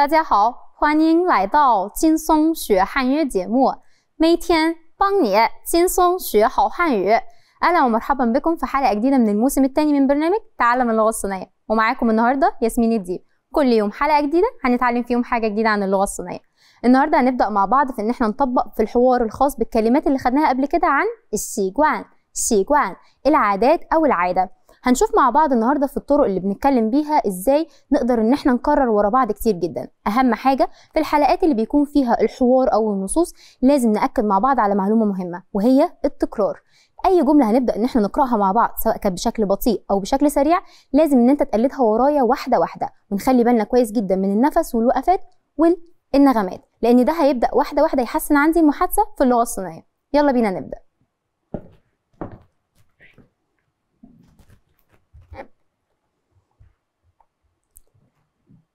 大家好，欢迎来到轻松学汉语节目，每天帮你轻松学好汉语。اهلا ومرحبا بكم في حلقه جديده من الموسم الثاني من برنامج تعلم اللغه الصينيه ومعاكم النهارده ياسمين الديب كل يوم حلقه جديده هنتعلم فيهم حاجه جديده عن اللغه الصينيه النهارده هنبدا مع بعض في ان احنا نطبق في الحوار الخاص بالكلمات اللي خدناها قبل كده عن السيجوان سيجوان العادات او العاده هنشوف مع بعض النهارده في الطرق اللي بنتكلم بيها ازاي نقدر ان احنا نكرر ورا بعض كتير جدا اهم حاجه في الحلقات اللي بيكون فيها الحوار او النصوص لازم ناكد مع بعض على معلومه مهمه وهي التكرار اي جمله هنبدا ان احنا نقراها مع بعض سواء كانت بشكل بطيء او بشكل سريع لازم ان انت تقلدها ورايا واحده واحده ونخلي بالنا كويس جدا من النفس والوقفات والنغمات لان ده هيبدا واحده واحده يحسن عندي المحادثه في اللغه الصينيه يلا بينا نبدا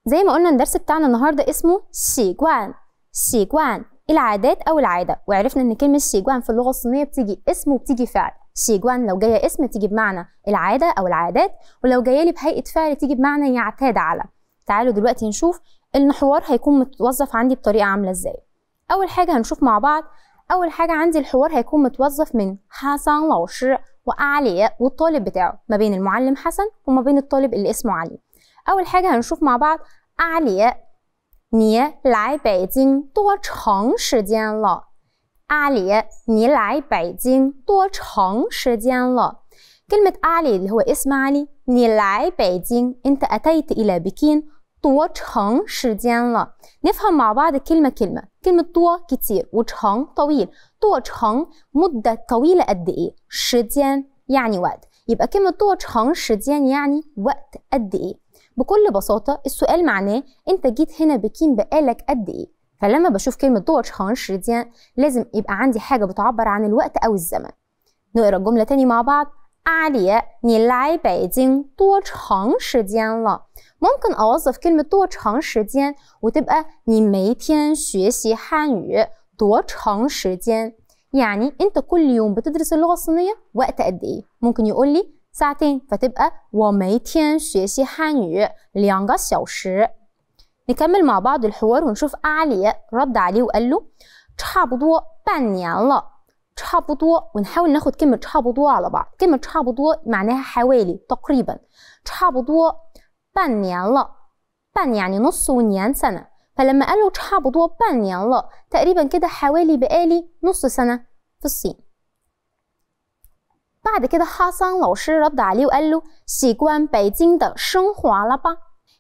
زي ما قلنا الدرس بتاعنا النهارده اسمه سيجوان سيجوان العادات او العاده وعرفنا ان كلمه سيجوان في اللغه الصينيه بتيجي اسم وبتيجي فعل سيجوان لو جايه اسم تيجي بمعنى العاده او العادات ولو جايه لي بهيئه فعل تيجي بمعنى يعتاد على تعالوا دلوقتي نشوف الحوار هيكون متوظف عندي بطريقه عامله ازاي اول حاجه هنشوف مع بعض اول حاجه عندي الحوار هيكون متوظف من حسن لوشي وأعلياء وعلي والطالب بتاعه ما بين المعلم حسن وما بين الطالب اللي اسمه علي اول حاجه هنشوف مع بعض 阿里，你来北京多长时间了？阿里，你来北京多长时间了？كلمة علي اللي هو اسم علي نيلاي بيجين انت اتيت الى بكين طو تشانغ شجيان لا نفهم مع بعض كلمة كلمة كلمة طو كتير وتشانغ طويل طو تشانغ مدة طويلة قد ايه شجيان يعني وقت يبقى كلمة طو تشانغ شجيان يعني وقت قد ايه بكل بساطه السؤال معناه انت جيت هنا بكين بقالك قد ايه فلما بشوف كلمه دوتش هانش ريديان لازم يبقى عندي حاجه بتعبر عن الوقت او الزمن نقرا الجمله تاني مع بعض علي نيلاي بيجين دوتش هانش لا ممكن اوظف كلمه دوتش هانش وتبقى تيان شيسي هانيو دوتش هانش يعني انت كل يوم بتدرس اللغه الصينيه وقت قد ايه ممكن يقول لي ساعتين فتبقى 我每天学习汉语两个小时 نكمل مع بعض الحوار ونشوف أعلياء رد عليه وقال له 差不多半年了差不多 ونحاول ناخد كلمة 差不多 على بعض كلمة 差不多 معناها حوالي تقريبا بان يعني نص ونيان سنة فلما قال له 差不多半年了 تقريبا كده حوالي بقالي نص سنة في الصين بعد كده حسن لو شي رد عليه وقال له سيكوان بيجين دا شنغوا لبا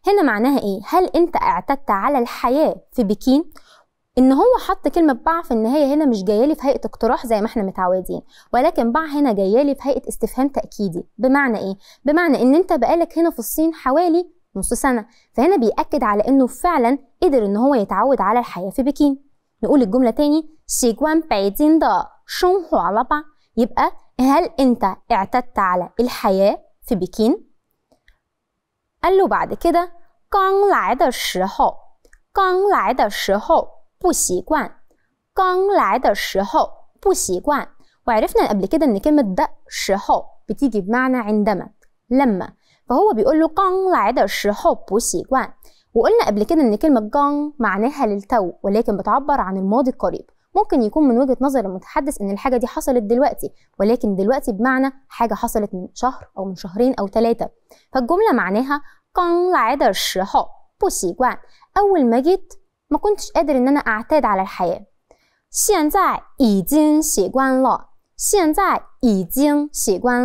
هنا معناها ايه هل انت اعتدت على الحياه في بكين ان هو حط كلمه باع في النهايه هنا مش جايه لي في هيئه اقتراح زي ما احنا متعودين ولكن باع هنا جايه لي في هيئه استفهام تاكيدي بمعنى ايه بمعنى ان انت بقالك هنا في الصين حوالي نص سنه فهنا بياكد على انه فعلا قدر ان هو يتعود على الحياه في بكين نقول الجمله تاني سيجوان بايدين دا شنغوا لبا يبقى هل أنت اعتدت على الحياة في بكين؟ قال له بعد كده كان كان كان الشهو الشهو الشهو وعرفنا قبل كده ان كلمة ده شهو بتيجي بمعنى عندما لما فهو بيقول له كان لعدة شهو بوسيجوان وقلنا قبل كده ان كلمة جان معناها للتو ولكن بتعبر عن الماضي القريب ممكن يكون من وجهه نظر المتحدث ان الحاجه دي حصلت دلوقتي ولكن دلوقتي بمعنى حاجه حصلت من شهر او من شهرين او ثلاثه فالجمله معناها 刚来的时候不习惯 اول ما جيت ما كنتش قادر ان انا اعتاد على الحياه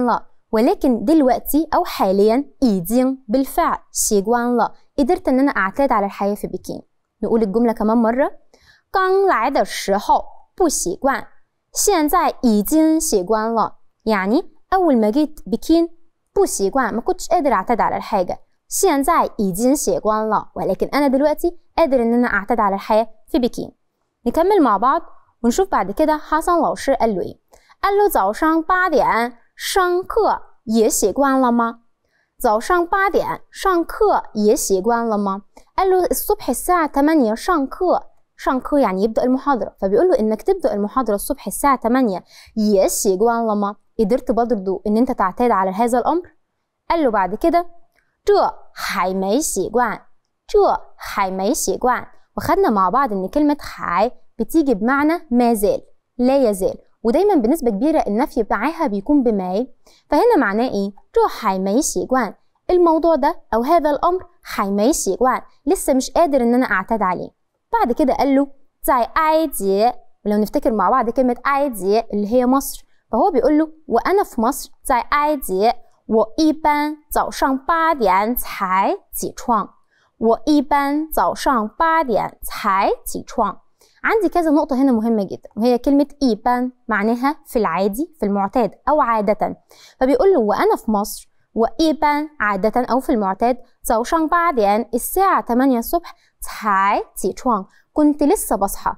لا ولكن دلوقتي او حاليا ايدين بالفعل سيجوان لا قدرت ان انا اعتاد على الحياه في بكين نقول الجمله كمان مره 刚来的时候不习惯现在已经习惯了雅尼 i m a k it be k i n 不习惯 gucci et 打了 h a 现在已经习惯了 w e l anna de luazi e 打了 h a i e g i n 你开门了吗我们说法的开的哈桑老师艾伦艾伦早上八点上课也习惯了吗早上八点上课也习惯了吗艾伦索赔萨他们也要上课 شانكو يعني يبدأ المحاضرة فبيقول له إنك تبدأ المحاضرة الصبح الساعة 8 يس يا جوان لما قدرت برضه إن أنت تعتاد على هذا الأمر قال له بعد كده ماي ماي سي سي جوان جوان وخدنا مع بعض إن كلمة حاي بتيجي بمعنى ما زال لا يزال ودايما بنسبة كبيرة النفي معاها بيكون بماي فهنا معناه إيه؟ ماي سي جوان الموضوع ده أو هذا الأمر ماي سي جوان لسه مش قادر إن أنا أعتاد عليه بعد كده قال له زاي ايدي ولو نفتكر مع بعض كلمة ايدي اللي هي مصر فهو بيقول له وأنا في مصر وإيبان يعني، وإيبان تي يعني، عادي عندي كذا نقطة هنا مهمة جدا وهي كلمة إيبان معناها في العادي في المعتاد أو عادة فبيقول له وأنا في مصر وإيبان عادة أو في المعتاد زوشان باديان يعني، الساعة 8 الصبح تي تشوانغ كنت لسه بصحى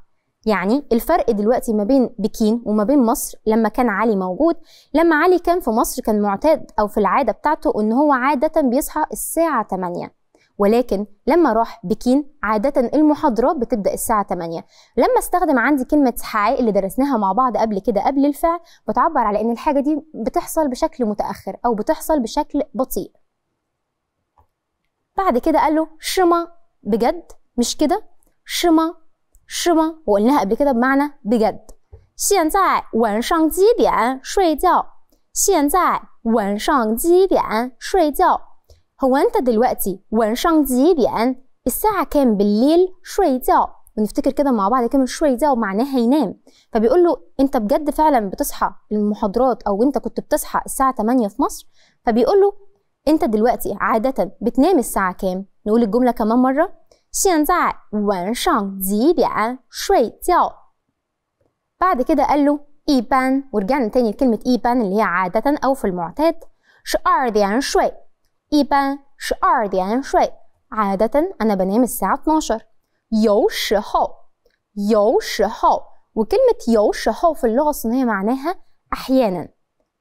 يعني الفرق دلوقتي ما بين بكين وما بين مصر لما كان علي موجود لما علي كان في مصر كان معتاد أو في العادة بتاعته إن هو عادة بيصحى الساعة 8 ولكن لما راح بكين عادة المحاضرات بتبدأ الساعة 8 لما استخدم عندي كلمة هاي اللي درسناها مع بعض قبل كده قبل الفعل بتعبر على إن الحاجة دي بتحصل بشكل متأخر أو بتحصل بشكل بطيء بعد كده قال له شما بجد مش كده شما شما وقلناها قبل كده بمعنى بجد هو انت دلوقتي 晚上几点 الساعة كام بالليل شوي جاو ونفتكر كده مع بعض كلمة شوي جاو معناها ينام فبيقول له انت بجد فعلا بتصحى المحاضرات او انت كنت بتصحى الساعة 8 في مصر فبيقول له انت دلوقتي عادة بتنام الساعة كام؟ نقول الجملة كمان مرة 现在晚上几点睡觉 بعد كده قال له 一般 ورجعنا تاني لكلمة 一般 اللي هي عادة أو في المعتاد 是二点睡一般是二点睡 عادة أنا بنام الساعة 12有时候有时候 وكلمة 有时候 في اللغة الصينية معناها أحيانا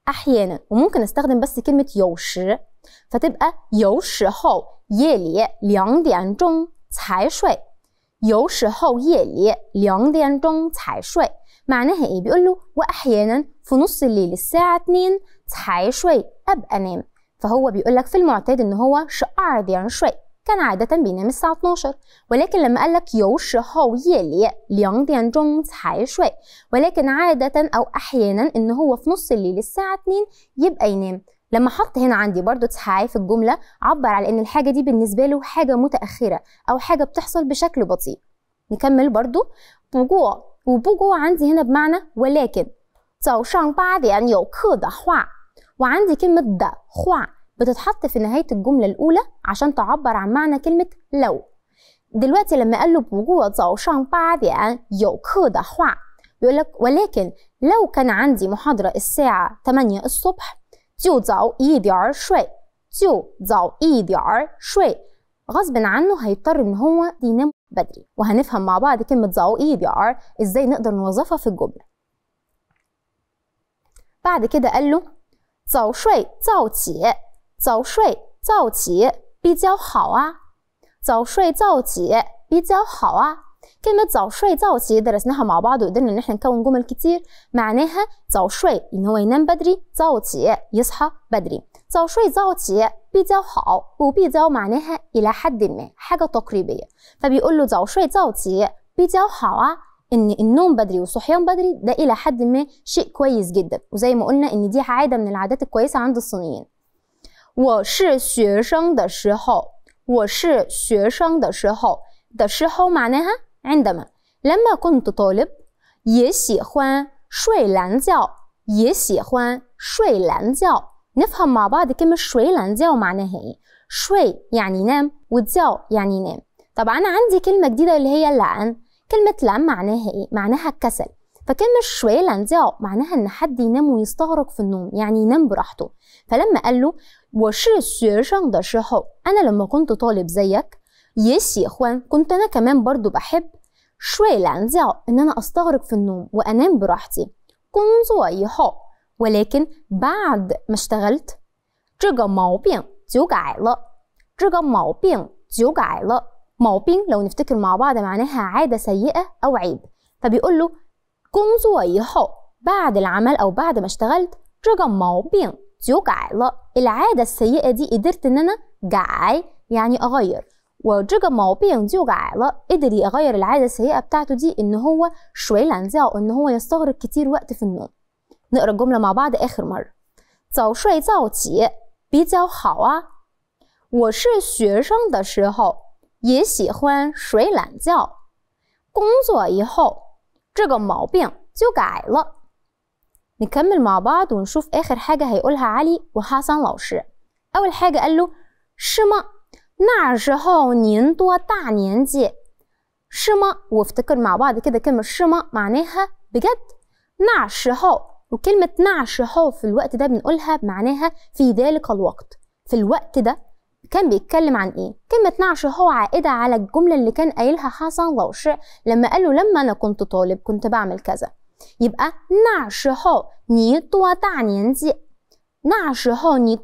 أحيانا وممكن أستخدم بس كلمة 有时 فتبقى يو يو شي شي هو هو يلي يلي تاي تاي شوي شوي معناها ايه بيقول له واحيانا في نص الليل الساعه 2 تاي شوي ابقى نام فهو بيقول لك في المعتاد ان هو شقر 12 شوي كان عادة بينام الساعة 12 ولكن لما قال لك شوي ولكن عادة أو أحيانا إن هو في نص الليل الساعة 2 يبقى ينام لما حط هنا عندي برضو تسحاي في الجملة عبر على إن الحاجة دي بالنسبة له حاجة متأخرة أو حاجة بتحصل بشكل بطيء نكمل برضو بوجوع وبوجوع عندي هنا بمعنى ولكن 早上八点有课的话 وعندي كلمة دا خوا بتتحط في نهاية الجملة الأولى عشان تعبر عن معنى كلمة لو دلوقتي لما قال له بوجوع 早上八点有课的话 يقول لك ولكن لو كان عندي محاضرة الساعة 8 الصبح 就早一点儿睡就早一点儿睡 غصب عنه هيضطر ان هو ينام بدري وهنفهم مع بعض كلمة زاو اي دي ار ازاي نقدر نوظفها في الجملة بعد كده قال له زاو شوي زاو تي زاو شوي زاو تي بيجاو حاو اه زاو شوي زاو تي بيجاو حاو اه كلمة زاو شوي زاو سي درسناها مع بعض وقدرنا ان احنا نكون جمل كتير معناها زاو شوي ان هو ينام بدري زاو تي يصحى بدري زاو شوي زاو تي بي زاو حاو وبي زاو معناها الى حد ما حاجة تقريبية فبيقول له زاو شوي زاو تي بي زاو ان النوم بدري والصحيان بدري ده الى حد ما شيء كويس جدا وزي ما قلنا ان دي عادة من العادات الكويسة عند الصينيين 我是学生的时候，我是学生的时候的时候 معناها عندما لما كنت طالب لانزاو نفهم مع بعض كلمة شوي لانزاو معناها ايه شوي يعني نام وتزاو يعني نام طبعا عندي كلمة جديدة اللي هي لأن كلمة لأن معناها ايه معناها الكسل فكلمة شوي لانزاو معناها ان حد ينام ويستغرق في النوم يعني ينام براحته فلما قال له وشي سيشان ده انا لما كنت طالب زيك كنت أنا كمان برضو بحب شوي لانزع إن أنا أستغرق في النوم وأنام براحتي ولكن بعد ما اشتغلت 这个毛病就改了这个毛病就改了毛病 لو نفتكر مع بعض معناها عادة سيئة أو عيب فبيقول له 工作以后 بعد العمل أو بعد ما اشتغلت 这个毛病就改了 العادة السيئة دي قدرت إن أنا جعي يعني أغير قدر يغير العادة السيئة بتاعته دي إن هو شويلانزا أو إن هو يستغرق كتير وقت في النوم نقرأ الجملة مع بعض آخر مرة نكمل مع بعض ونشوف آخر حاجة هيقولها علي وحسن اول حاجة قال له 是吗？那时候您多大年纪？是吗？وافتكر مع بعض كده كلمة 是吗 معناها بجد 那时候 وكلمة 那时候 في الوقت ده بنقولها معناها في ذلك الوقت في الوقت ده كان بيتكلم عن ايه كلمة عائدة على الجملة اللي كان قايلها حسن لما قال له لما انا كنت طالب كنت بعمل كذا يبقى ني نينزي ني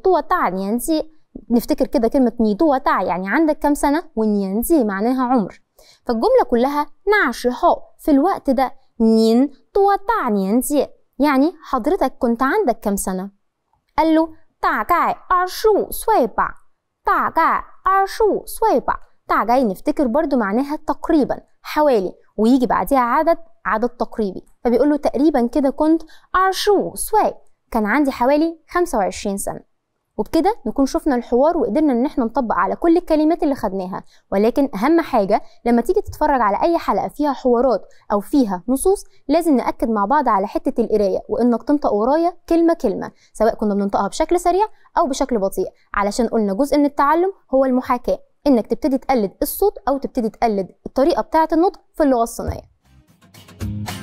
نينزي نفتكر كده كلمة نيدو وتع يعني عندك كام سنة ونينزي معناها عمر فالجملة كلها نعش هو في الوقت ده نين تو توتع نينزي يعني حضرتك كنت عندك كام سنة قال له تاعجاي أرشو سويبع تاعجاي أرشو سويبع تاعجاي نفتكر برضو معناها تقريبا حوالي ويجي بعديها عدد عدد تقريبي فبيقول له تقريبا كده كنت أرشو سوي كان عندي حوالي 25 سنة وبكده نكون شفنا الحوار وقدرنا ان احنا نطبق على كل الكلمات اللي خدناها ولكن اهم حاجه لما تيجي تتفرج على اي حلقه فيها حوارات او فيها نصوص لازم ناكد مع بعض على حته القرايه وانك تنطق ورايا كلمه كلمه سواء كنا بننطقها بشكل سريع او بشكل بطيء علشان قلنا جزء من التعلم هو المحاكاه انك تبتدي تقلد الصوت او تبتدي تقلد الطريقه بتاعه النطق في اللغه الصينيه